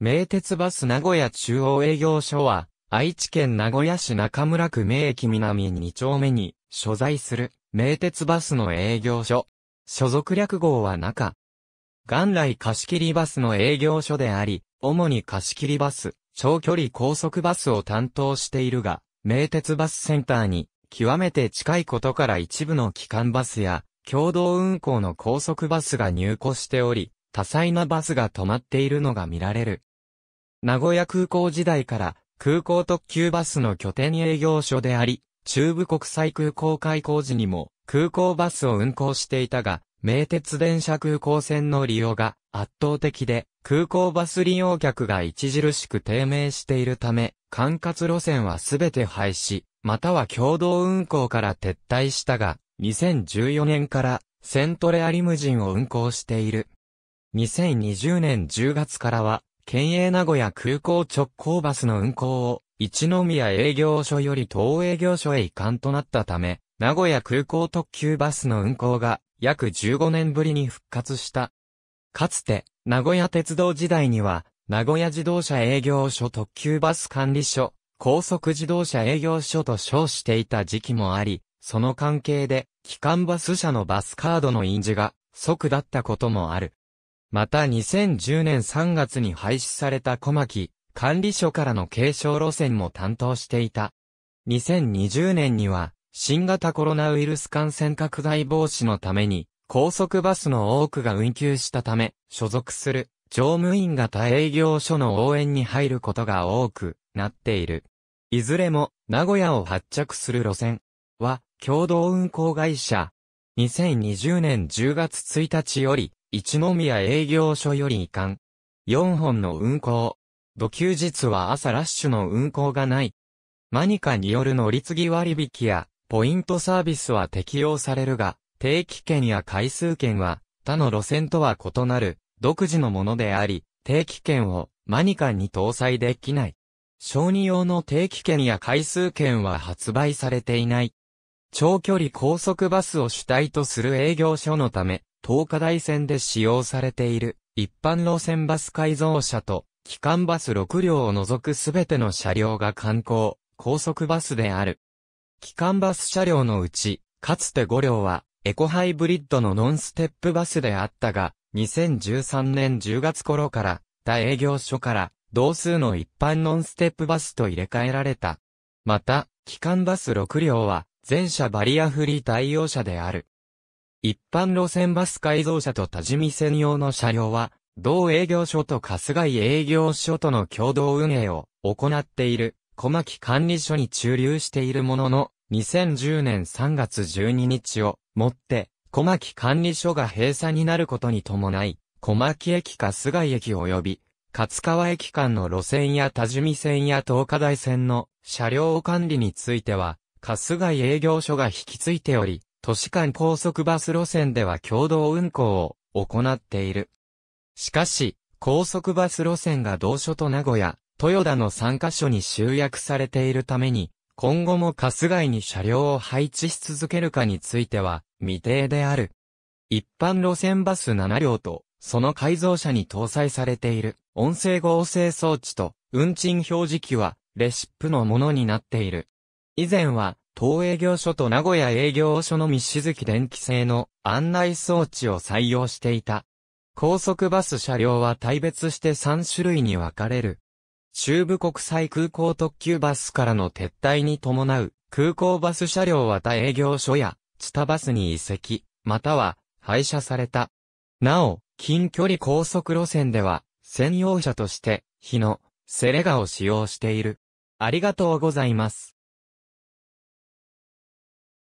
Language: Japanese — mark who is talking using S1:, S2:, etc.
S1: 名鉄バス名古屋中央営業所は、愛知県名古屋市中村区名駅南2丁目に、所在する、名鉄バスの営業所。所属略号は中。元来貸切バスの営業所であり、主に貸切バス、長距離高速バスを担当しているが、名鉄バスセンターに、極めて近いことから一部の機関バスや、共同運行の高速バスが入庫しており、多彩なバスが止まっているのが見られる。名古屋空港時代から空港特急バスの拠点営業所であり、中部国際空港開港時にも空港バスを運行していたが、名鉄電車空港線の利用が圧倒的で、空港バス利用客が著しく低迷しているため、管轄路線はすべて廃止、または共同運行から撤退したが、2014年からセントレアリムジンを運行している。2020年10月からは、県営名古屋空港直行バスの運行を、一宮営業所より東営業所へ移管となったため、名古屋空港特急バスの運行が約15年ぶりに復活した。かつて、名古屋鉄道時代には、名古屋自動車営業所特急バス管理所、高速自動車営業所と称していた時期もあり、その関係で、機関バス社のバスカードの印字が、即だったこともある。また2010年3月に廃止された小牧管理所からの継承路線も担当していた。2020年には新型コロナウイルス感染拡大防止のために高速バスの多くが運休したため所属する乗務員型営業所の応援に入ることが多くなっている。いずれも名古屋を発着する路線は共同運行会社2020年10月1日より一宮営業所より遺憾。四本の運行。土休日は朝ラッシュの運行がない。マニカによる乗り継ぎ割引や、ポイントサービスは適用されるが、定期券や回数券は、他の路線とは異なる、独自のものであり、定期券をマニカに搭載できない。小児用の定期券や回数券は発売されていない。長距離高速バスを主体とする営業所のため、東海大線で使用されている一般路線バス改造車と機関バス6両を除くすべての車両が観光、高速バスである。機関バス車両のうち、かつて5両はエコハイブリッドのノンステップバスであったが、2013年10月頃から、大営業所から同数の一般ノンステップバスと入れ替えられた。また、機関バス6両は、全車バリアフリー対応車である。一般路線バス改造車と多治見専用の車両は、同営業所と春日井営業所との共同運営を行っている、小牧管理所に駐留しているものの、2010年3月12日をもって、小牧管理所が閉鎖になることに伴い、小牧駅春日井駅及び、勝川駅間の路線や多治見線や東華大線の車両管理については、春日井営業所が引き継いでおり、都市間高速バス路線では共同運行を行っている。しかし、高速バス路線が同所と名古屋、豊田の3カ所に集約されているために、今後もカス井に車両を配置し続けるかについては未定である。一般路線バス7両と、その改造車に搭載されている音声合成装置と運賃表示器はレシップのものになっている。以前は、東営業所と名古屋営業所のみ室月電気製の案内装置を採用していた。高速バス車両は大別して3種類に分かれる。中部国際空港特急バスからの撤退に伴う空港バス車両は他営業所や地下バスに移籍、または廃車された。なお、近距離高速路線では専用車として日のセレガを使用している。ありがとうございます。